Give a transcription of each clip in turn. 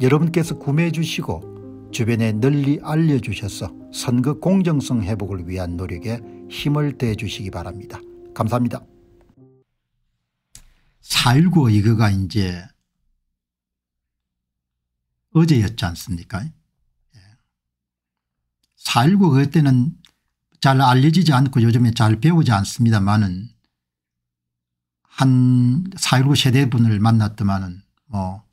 여러분께서 구매해 주시고 주변에 널리 알려주셔서 선거 공정성 회복을 위한 노력에 힘을 대 주시기 바랍니다. 감사합니다. 4.19 이거가 이제 어제였지 않습니까? 4.19 예. 그때는 잘 알려지지 않고 요즘에 잘 배우지 않습니다만은 한 4.19 세대분을 만났더만은 뭐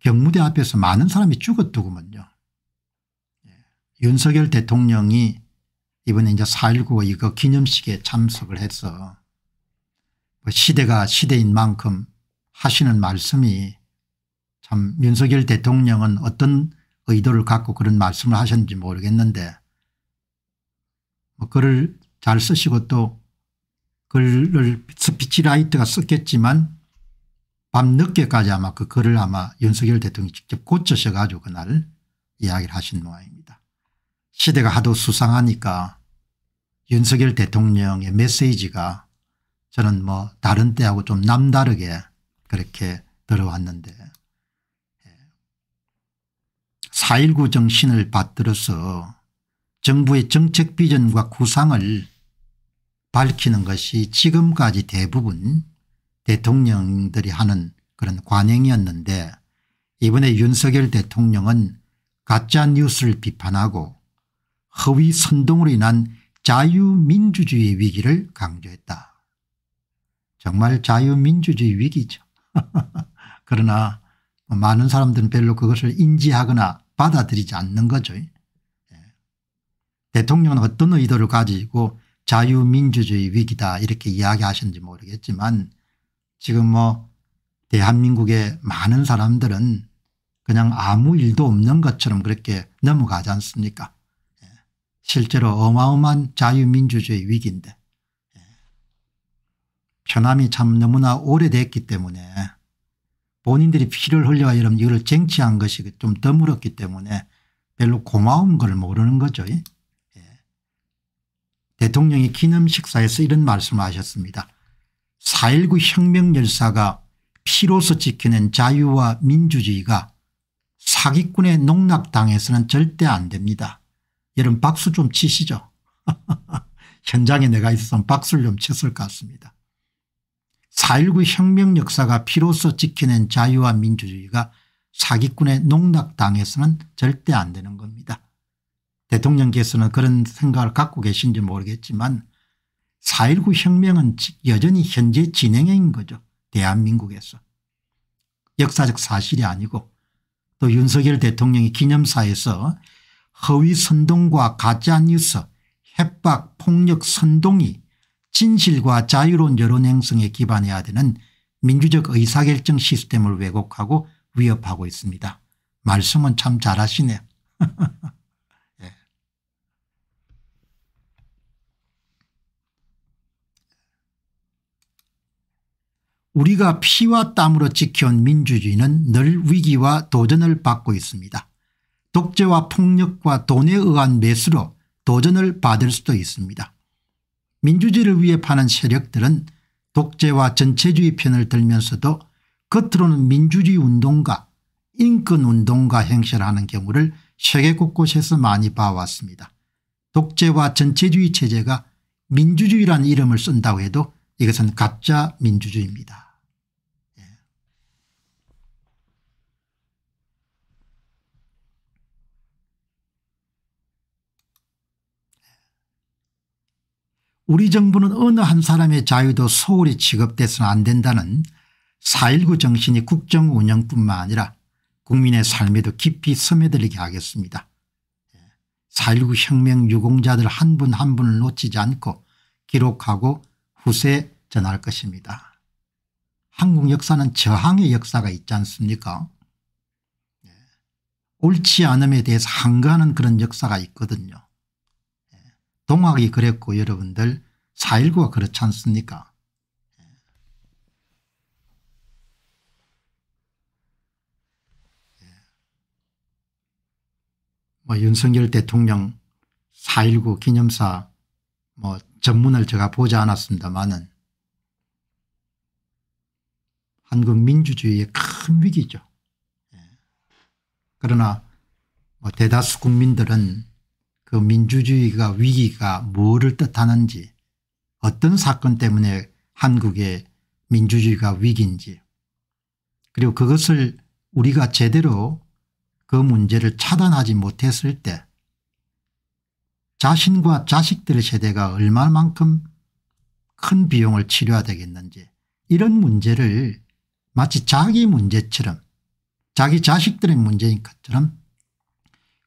경무대 앞에서 많은 사람이 죽었더구먼요. 예. 윤석열 대통령이 이번에 이제 4.19 이거 기념식에 참석을 해서 뭐 시대가 시대인 만큼 하시는 말씀이 참 윤석열 대통령은 어떤 의도를 갖고 그런 말씀을 하셨는지 모르겠는데 뭐 글을 잘 쓰시고 또 글을 스피치라이트가 썼겠지만 밤늦게까지 아마 그 글을 아마 윤석열 대통령이 직접 고쳐서 가지고 그날 이야기를 하신 모양입니다. 시대가 하도 수상하니까 윤석열 대통령의 메시지가 저는 뭐 다른 때하고 좀 남다르게 그렇게 들어왔는데 4.19 예. 정신을 받들어서 정부의 정책 비전과 구상을 밝히는 것이 지금까지 대부분 대통령들이 하는 그런 관행이었는데 이번에 윤석열 대통령은 가짜뉴스를 비판하고 허위 선동으로 인한 자유민주주의 위기를 강조했다. 정말 자유민주주의 위기죠. 그러나 뭐 많은 사람들은 별로 그것을 인지하거나 받아들이지 않는 거죠. 예. 대통령은 어떤 의도를 가지고 자유민주주의 위기다 이렇게 이야기하시는지 모르겠지만 지금 뭐 대한민국의 많은 사람들은 그냥 아무 일도 없는 것처럼 그렇게 넘어가지 않습니까 예. 실제로 어마어마한 자유민주주의 위기인데 편함이 예. 참 너무나 오래됐기 때문에 본인들이 피를 흘려 여러분 이걸 쟁취한 것이 좀더물었기 때문에 별로 고마운 걸 모르는 거죠. 예. 대통령이 기념 식사에서 이런 말씀을 하셨습니다. 4.19 혁명 열사가 피로서 지켜는 자유와 민주주의가 사기꾼의 농락당해서는 절대 안 됩니다. 여러분 박수 좀 치시죠. 현장에 내가 있었으면 박수를 좀 쳤을 것 같습니다. 4.19 혁명 역사가 피로서 지켜는 자유와 민주주의가 사기꾼의 농락당해서는 절대 안 되는 겁니다. 대통령께서는 그런 생각을 갖고 계신지 모르겠지만 4.19 혁명은 여전히 현재 진행형인 거죠. 대한민국에서. 역사적 사실이 아니고 또 윤석열 대통령이 기념사에서 허위 선동과 가짜뉴스 협박 폭력 선동이 진실과 자유로운 여론 행성에 기반해야 되는 민주적 의사결정 시스템을 왜곡하고 위협하고 있습니다. 말씀은 참 잘하시네요. 우리가 피와 땀으로 지켜온 민주주의는 늘 위기와 도전을 받고 있습니다. 독재와 폭력과 돈에 의한 매수로 도전을 받을 수도 있습니다. 민주주의를 위해 파는 세력들은 독재와 전체주의 편을 들면서도 겉으로는 민주주의 운동과 인권운동가 행실하는 경우를 세계 곳곳에서 많이 봐왔습니다. 독재와 전체주의 체제가 민주주의라는 이름을 쓴다고 해도 이것은 가짜 민주주의입니다. 우리 정부는 어느 한 사람의 자유도 소홀히 취급돼서는 안 된다는 4.19 정신이 국정 운영뿐만 아니라 국민의 삶에도 깊이 스며들게 하겠습니다. 4.19 예. 혁명 유공자들 한 분한 한 분을 놓치지 않고 기록하고 후세에 전할 것입니다. 한국 역사는 저항의 역사가 있지 않습니까 예. 옳지 않음에 대해서 항거하는 그런 역사가 있거든요. 동학이 그랬고 여러분들 4.19가 그렇지 않습니까 뭐 윤석열 대통령 4.19 기념사 뭐 전문을 제가 보지 않았습니다만은 한국 민주주의의 큰 위기죠. 예. 그러나 뭐 대다수 국민들은 그 민주주의가 위기가 뭐를 뜻하는지 어떤 사건 때문에 한국의 민주주의가 위기인지 그리고 그것을 우리가 제대로 그 문제를 차단하지 못했을 때 자신과 자식들의 세대가 얼마만큼 큰 비용을 치료해야 되겠는지 이런 문제를 마치 자기 문제처럼 자기 자식들의 문제인 것처럼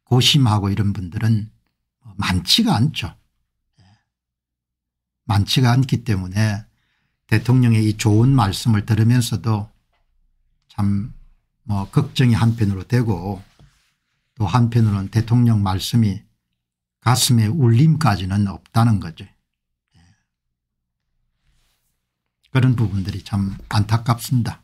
고심하고 이런 분들은 많지가 않죠. 많지가 않기 때문에 대통령의 이 좋은 말씀을 들으면서도 참 뭐 걱정이 한편으로 되고 또 한편으로는 대통령 말씀이 가슴에 울림까지는 없다는 거죠. 예. 그런 부분들이 참 안타깝습니다.